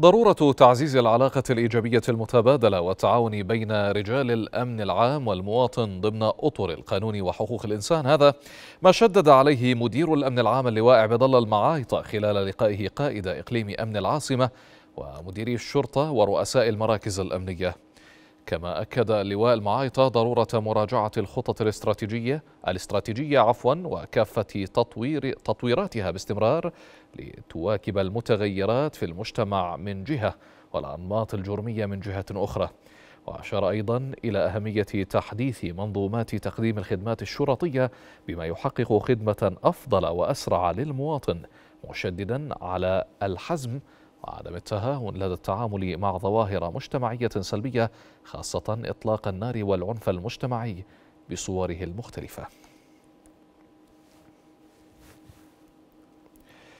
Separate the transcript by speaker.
Speaker 1: ضرورة تعزيز العلاقة الإيجابية المتبادلة والتعاون بين رجال الأمن العام والمواطن ضمن أطر القانون وحقوق الإنسان هذا ما شدد عليه مدير الأمن العام اللواء عبد الله المعايطة خلال لقائه قائد إقليم أمن العاصمة ومديري الشرطة ورؤساء المراكز الأمنية كما أكد اللواء المعايطة ضرورة مراجعة الخطط الاستراتيجية الاستراتيجية عفوا وكافة تطوير تطويراتها باستمرار لتواكب المتغيرات في المجتمع من جهة والأنماط الجرمية من جهة أخرى وأشار أيضا إلى أهمية تحديث منظومات تقديم الخدمات الشرطية بما يحقق خدمة أفضل وأسرع للمواطن مشددا على الحزم وعدم التهاون لدى التعامل مع ظواهر مجتمعية سلبية خاصة إطلاق النار والعنف المجتمعي بصوره المختلفة